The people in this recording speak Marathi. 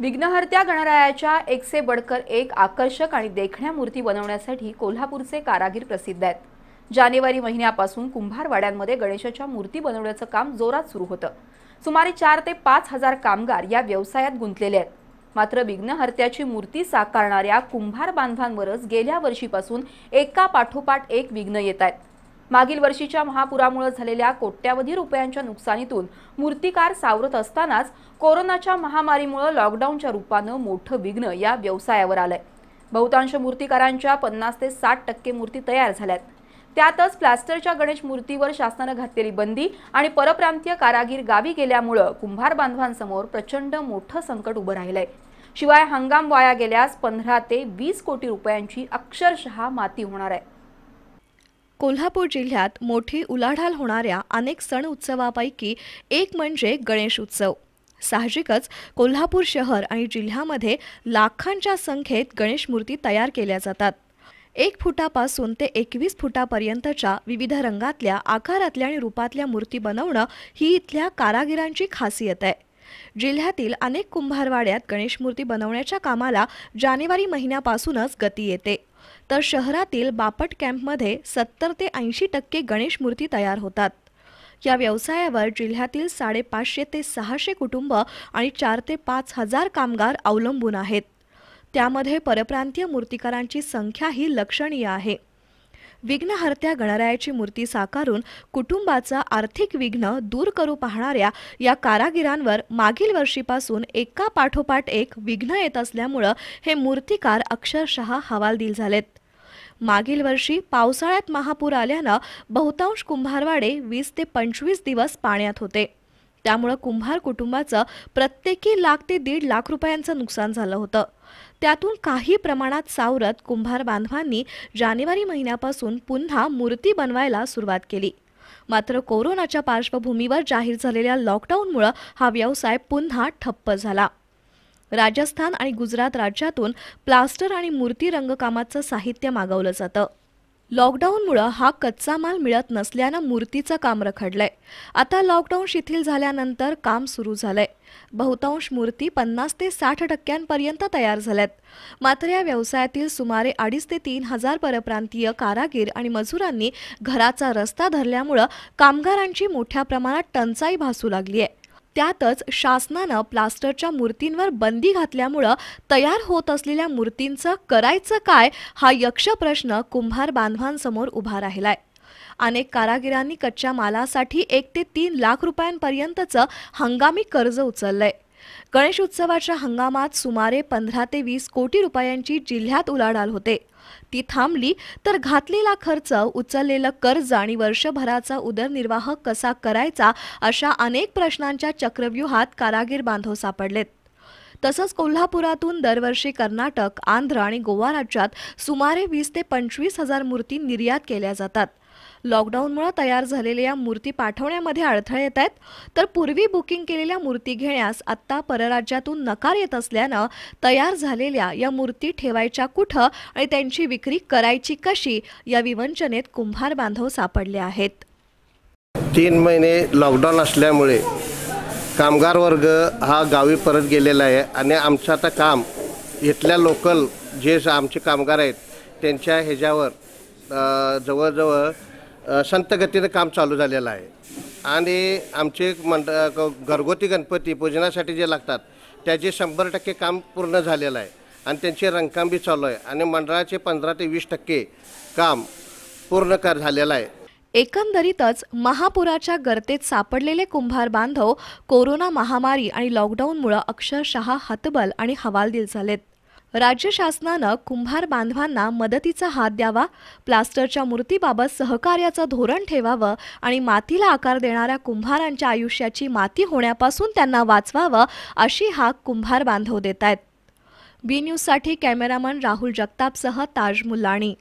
विघ्नहर्त्या गणरायाच्या एकसे बडकर एक आकर्षक आणि देखण्या मूर्ती बनवण्यासाठी कोल्हापूरचे कारागीर प्रसिद्ध आहेत जानेवारी महिन्यापासून कुंभारवाड्यांमध्ये गणेशाच्या मूर्ती बनवण्याचं काम जोरात सुरू होतं सुमारे चार ते पाच हजार कामगार या व्यवसायात गुंतलेले आहेत मात्र विघ्नहर्त्याची मूर्ती साकारणाऱ्या कुंभार बांधवांवरच गेल्या वर्षीपासून एका पाठोपाठ एक विघ्न येत आहेत मागील वर्षीच्या महापुरामुळे झालेल्या कोट्यावधी रुपयांच्या नुकसानीतून मूर्तिकार सावरत असतानाच कोरोनाच्या महामारीमुळे लॉकडाऊनच्या रूपानं मोठं विघ्न या व्यवसायावर आलंय बहुतांश मूर्तिकारांच्या पन्नास ते साठ टक्के मूर्ती तयार झाल्यात त्यातच प्लास्टरच्या गणेश मूर्तीवर शासनानं घातलेली बंदी आणि परप्रांतीय कारागीर गावी गेल्यामुळं कुंभार बांधवांसमोर प्रचंड मोठं संकट उभं राहिलंय शिवाय हंगाम वाया गेल्यास पंधरा ते वीस कोटी रुपयांची अक्षरशः माती होणार आहे कोल्हापूर जिल्ह्यात मोठी उलाढाल होणाऱ्या अनेक सण उत्सवापैकी एक म्हणजे गणेश उत्सव साहजिकच कोल्हापूर शहर आणि जिल्ह्यामध्ये लाखांच्या संख्येत गणेश मूर्ती तयार केल्या जातात एक फुटापासून ते एकवीस फुटापर्यंतच्या विविध रंगातल्या आकारातल्या आणि रूपातल्या मूर्ती बनवणं ही इथल्या कारागिरांची खासियत आहे जिल्ह्यातील अनेक कुंभारवाड्यात गणेश मूर्ती बनवण्याच्या कामाला जानेवारी महिन्यापासूनच गती येते तर शहरातील बापट कॅम्पमध्ये सत्तर ते ऐंशी टक्के गणेश मूर्ती तयार होतात या व्यवसायावर जिल्ह्यातील साडेपाचशे ते सहाशे कुटुंब आणि चार ते पाच हजार कामगार अवलंबून आहेत त्यामध्ये परप्रांतीय मूर्तिकारांची संख्याही लक्षणीय आहे विघ्नहर्त्या गणरायाची मूर्ती साकारून कुटुंबाचा आर्थिक विघ्न दूर करू पाहणाऱ्या या कारागिरांवर मागील वर्षीपासून एका पाठोपाठ एक विघ्न येत असल्यामुळं हे मूर्तिकार अक्षरशः हवालदिल झालेत मागील वर्षी पावसाळ्यात महापूर आल्यानं बहुतांश कुंभारवाडे वीस ते पंचवीस दिवस पाण्यात होते त्यामुळं कुंभार कुटुंबाचं प्रत्येकी लाख ते दीड लाख रुपयांचं नुकसान झालं होतं त्यातून काही प्रमाणात सावरत कुंभार बांधवांनी जानेवारी महिन्यापासून पुन्हा मूर्ती बनवायला सुरुवात केली मात्र कोरोनाच्या पार्श्वभूमीवर जाहीर झालेल्या लॉकडाऊनमुळं हा व्यवसाय पुन्हा ठप्प झाला राजस्थान आणि गुजरात राज्यातून प्लास्टर आणि मूर्ती रंगकामाचं साहित्य मागवलं जातं लॉकडाऊनमुळं हा कच्चा माल मिळत नसल्यानं मूर्तीचं काम रखडलंय आता लॉकडाऊन शिथिल झाल्यानंतर काम सुरू झालंय बहुतांश मूर्ती पन्नास ते साठ टक्क्यांपर्यंत तयार झाल्यात मात्र या व्यवसायातील सुमारे अडीच ते तीन हजार परप्रांतीय कारागीर आणि मजुरांनी घराचा रस्ता धरल्यामुळं कामगारांची मोठ्या प्रमाणात टंचाई भासू लागली आहे त्यातच शासनानं प्लास्टरच्या मूर्तींवर बंदी घातल्यामुळं तयार होत असलेल्या मूर्तींचं करायचं काय हा यक्ष प्रश्न कुंभार बांधवांसमोर उभा राहिलाय अनेक कारागिरांनी कच्च्या मालासाठी एक ते तीन लाख रुपयांपर्यंतचं हंगामी कर्ज उचललंय गणेश उत्सवाच्या हंगामात सुमारे पंधरा ते वीस कोटी रुपयांची जिल्ह्यात उलाढाल होते ती थांबली तर घातलेला खर्च उचललेलं कर्ज आणि वर्षभराचा उदरनिर्वाह कसा करायचा अशा अनेक प्रश्नांच्या चक्रव्यूहात कारागीर बांधव सापडलेत तसंच कोल्हापुरातून दरवर्षी कर्नाटक आंध्र आणि गोवा राज्यात सुमारे वीस ते पंचवीस हजार मूर्ती निर्यात केल्या जातात मुळे तयार झालेल्या मूर्ती पाठवण्यामध्ये अडथळे येत आहेत तर पूर्वी बुकिंग केलेल्या मूर्ती घेण्यास आत्ता परराज्यातून नकार येत असल्यानं तयार झालेल्या या मूर्ती ठेवायच्या कुठं आणि त्यांची विक्री करायची कशी या विवंचनेत कुंभार बांधव सापडले आहेत तीन महिने लॉकडाऊन असल्यामुळे कामगार वर्ग हा गावी परत गेलेला आहे आणि आमचं आता काम इथल्या लोकल जे आमचे कामगार आहेत त्यांच्या ह्याच्यावर जवळजवळ संतगतीनं काम चालू झालेलं आहे आणि आमचे मंड घरगुती गणपती पूजनासाठी जे लागतात त्याचे शंभर टक्के काम पूर्ण झालेलं आहे आणि त्यांचे रंगकाम बी चालू आहे आणि मंडळाचे पंधरा ते वीस टक्के काम पूर्ण कर झालेलं आहे एकंदरीतच महापुराच्या गर्तेत सापडलेले कुंभार बांधव कोरोना महामारी आणि लॉकडाऊनमुळं अक्षरशः हतबल आणि हवालदिल झालेत राज्य शासनानं कुंभार बांधवांना मदतीचा हात द्यावा प्लास्टरच्या मूर्तीबाबत सहकार्याचं धोरण ठेवावं आणि मातीला आकार देणाऱ्या कुंभारांच्या आयुष्याची माती होण्यापासून त्यांना वाचवावं अशी हाक कुंभार बांधव देत आहेत बी न्यूजसाठी कॅमेरामन राहुल जगतापसह ताज